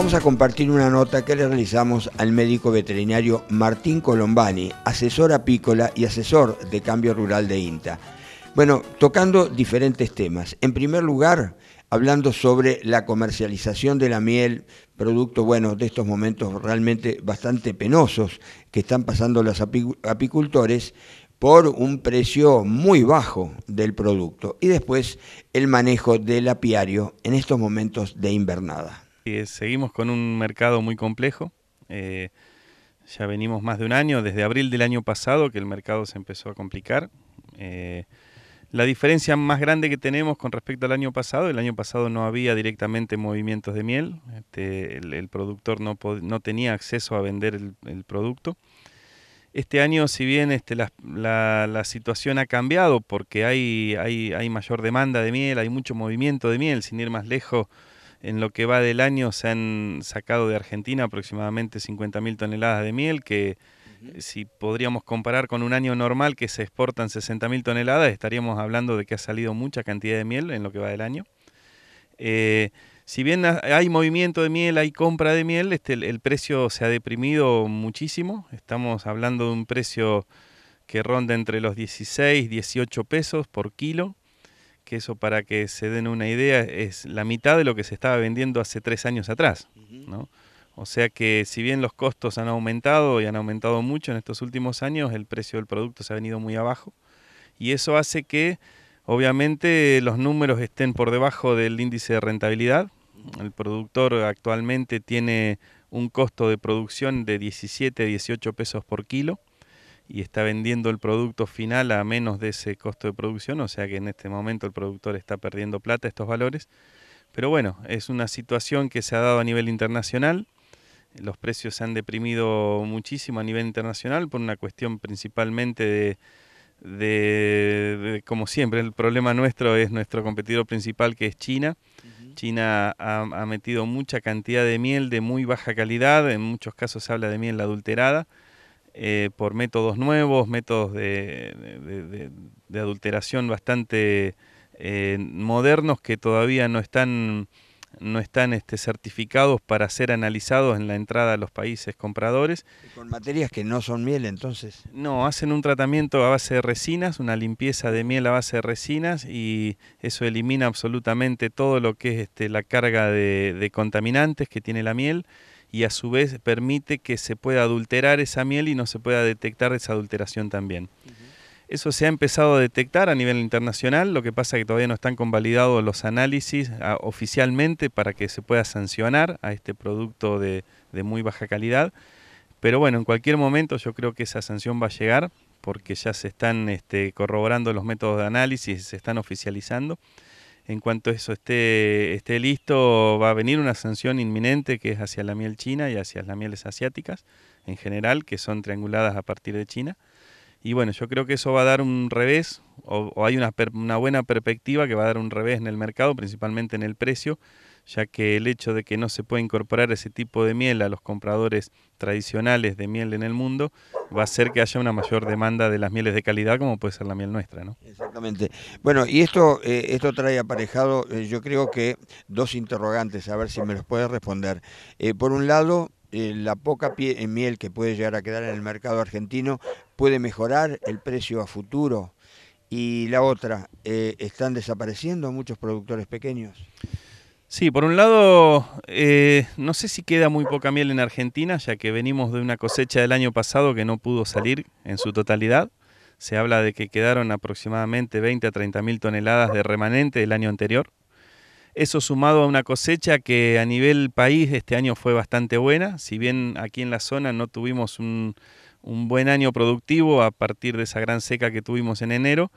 Vamos a compartir una nota que le realizamos al médico veterinario Martín Colombani, asesor apícola y asesor de cambio rural de INTA. Bueno, tocando diferentes temas. En primer lugar, hablando sobre la comercialización de la miel, producto, bueno, de estos momentos realmente bastante penosos que están pasando los apicultores por un precio muy bajo del producto y después el manejo del apiario en estos momentos de invernada seguimos con un mercado muy complejo. Eh, ya venimos más de un año, desde abril del año pasado, que el mercado se empezó a complicar. Eh, la diferencia más grande que tenemos con respecto al año pasado, el año pasado no había directamente movimientos de miel, este, el, productor no, tenía acceso a vender el, producto. Este año, si bien este, la, situación ha cambiado porque hay mayor demanda de miel, hay mucho movimiento de miel, sin ir más lejos, en lo que va del año se han sacado de Argentina aproximadamente 50.000 toneladas de miel, que si podríamos comparar con un año normal que se exportan 60.000 toneladas, estaríamos hablando de que ha salido mucha cantidad de miel en lo que va del año. Eh, si bien hay movimiento de miel, hay compra de miel, este, el, el, precio se ha deprimido muchísimo. Estamos hablando de un precio que ronda entre los 16 y 18 pesos por kilo que eso para que se den una idea es la mitad de lo que se estaba vendiendo hace tres años atrás. O sea que si bien los costos han aumentado y han aumentado mucho en estos últimos años, el precio del producto se ha venido muy abajo y eso hace que obviamente los números estén por debajo del índice de rentabilidad. El productor actualmente tiene un costo de producción de 17, 18 pesos por kilo y está vendiendo el producto final a menos de ese costo de producción, o sea que en este momento el productor está perdiendo plata estos valores. Pero bueno, es una situación que se ha dado a nivel internacional. Los precios se han deprimido muchísimo a nivel internacional por una cuestión principalmente de, como siempre, el problema nuestro es nuestro competidor principal que es China. China ha, metido mucha cantidad de miel de muy baja calidad, en muchos casos se habla de miel adulterada eh, por métodos nuevos, métodos de, adulteración bastante eh, modernos que todavía no están, no están este, certificados para ser analizados en la entrada a los países compradores. ¿Con materias que no son miel entonces? No, hacen un tratamiento a base de resinas, una limpieza de miel a base de resinas y eso elimina absolutamente todo lo que es este, la carga de contaminantes que tiene la miel y a su vez permite que se pueda adulterar esa miel y no se pueda detectar esa adulteración también. Eso se ha empezado a detectar a nivel internacional, lo que pasa es que todavía no están convalidados los análisis ah, oficialmente para que se pueda sancionar a este producto de, muy baja calidad. Pero bueno, en cualquier momento yo creo que esa sanción va a llegar porque ya se están este, corroborando los métodos de análisis, se están oficializando en cuanto eso esté, esté listo, va a venir una sanción inminente que es hacia la miel china y hacia las mieles asiáticas en general, que son trianguladas a partir de China. Y bueno, yo creo que eso va a dar un revés, o, hay una, una buena perspectiva que va a dar un revés en el mercado, principalmente en el precio, ya que el hecho de que no se pueda incorporar ese tipo de miel a los compradores tradicionales de miel en el mundo va a hacer que haya una mayor demanda de las mieles de calidad como puede ser la miel nuestra, ¿no? Exactamente. Bueno, y esto, eh, esto trae aparejado, eh, yo creo que dos interrogantes, a ver si me los puede responder. Eh, por un lado, la poca miel que puede llegar a quedar en el mercado argentino puede mejorar el precio a futuro. Y la otra, ¿están desapareciendo muchos productores pequeños? Sí, por un lado, eh, no sé si queda muy poca miel en Argentina, ya que venimos de una cosecha del año pasado que no pudo salir en su totalidad. Se habla de que quedaron aproximadamente 20 a 30 mil toneladas de remanente del año anterior. Eso sumado a una cosecha que a nivel país este año fue bastante buena, si bien aquí en la zona no tuvimos un buen año productivo a partir de esa gran seca que tuvimos en enero,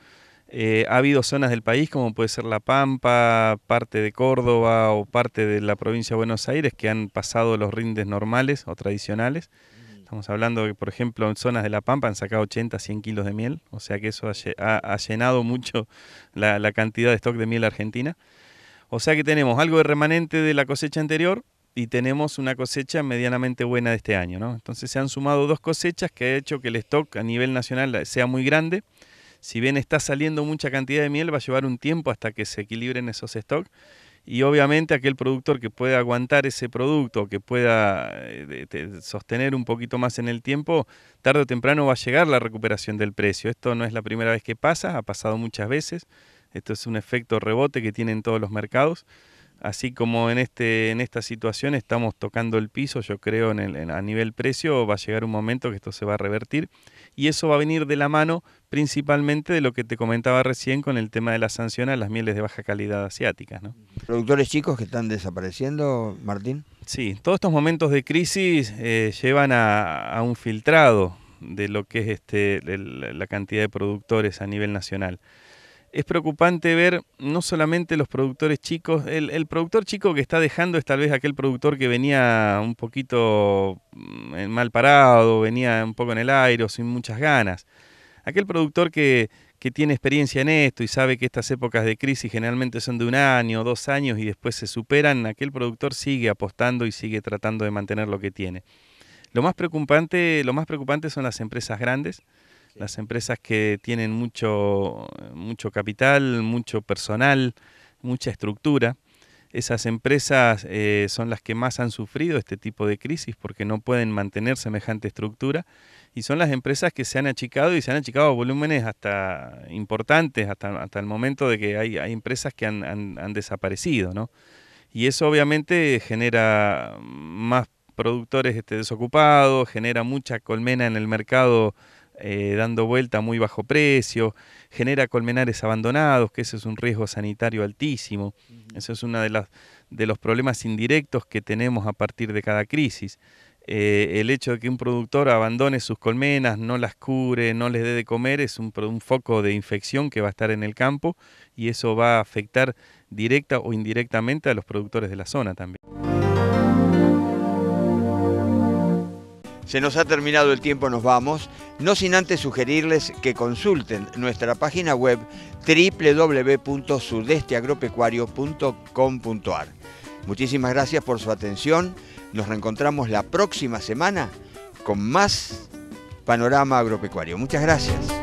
eh, ha habido zonas del país, como puede ser La Pampa, parte de Córdoba o parte de la provincia de Buenos Aires, que han pasado los rindes normales o tradicionales. Mm. Estamos hablando que, por ejemplo, en zonas de La Pampa han sacado 80, 100 kilos de miel, o sea que eso ha, llenado mucho la, cantidad de stock de miel argentina. O sea que tenemos algo de remanente de la cosecha anterior, y tenemos una cosecha medianamente buena de este año. Entonces se han sumado dos cosechas que ha hecho que el stock a nivel nacional sea muy grande si bien está saliendo mucha cantidad de miel, va a llevar un tiempo hasta que se equilibren esos stocks. Y obviamente aquel productor que pueda aguantar ese producto, que pueda eh, sostener un poquito más en el tiempo, tarde o temprano va a llegar la recuperación del precio. Esto no es la primera vez que pasa, ha pasado muchas veces. Esto es un efecto rebote que tienen todos los mercados así como este, en, esta situación estamos tocando el piso, yo creo a nivel precio va a llegar un momento que esto se va a revertir y eso va a venir de la mano principalmente de lo que te comentaba recién con el tema de la sanciones a las mieles de baja calidad asiáticas. ¿no? ¿Productores chicos que están desapareciendo, Martín? Sí, todos estos momentos de crisis eh, llevan a, un filtrado de lo que es este, la cantidad de productores a nivel nacional es preocupante ver no solamente los productores chicos, el, productor chico que está dejando es tal vez aquel productor que venía un poquito mm, mal parado, venía un poco en el aire, sin muchas ganas. Aquel productor que, tiene experiencia en esto y sabe que estas épocas de crisis generalmente son de un año, dos años y después se superan, aquel productor sigue apostando y sigue tratando de mantener lo que tiene. Lo más preocupante, lo más preocupante son las empresas grandes las empresas que tienen mucho, mucho capital, mucho personal, mucha estructura. Esas empresas eh, son las que más han sufrido este tipo de crisis porque no pueden mantener semejante estructura y son las empresas que se han achicado y se han achicado volúmenes hasta importantes, hasta, el momento de que hay, empresas que han, desaparecido. Y eso obviamente genera más productores este, desocupados, genera mucha colmena en el mercado eh, dando vuelta a muy bajo precio, genera colmenares abandonados, que ese es un riesgo sanitario altísimo. eso es uno de, los problemas indirectos que tenemos a partir de cada crisis. Eh, el hecho de que un productor abandone sus colmenas, no las cure, no les dé de comer, es un, foco de infección que va a estar en el campo y eso va a afectar directa o indirectamente a los productores de la zona también. Se nos ha terminado el tiempo, nos vamos, no sin antes sugerirles que consulten nuestra página web www.sudesteagropecuario.com.ar. Muchísimas gracias por su atención. Nos reencontramos la próxima semana con más Panorama Agropecuario. Muchas gracias.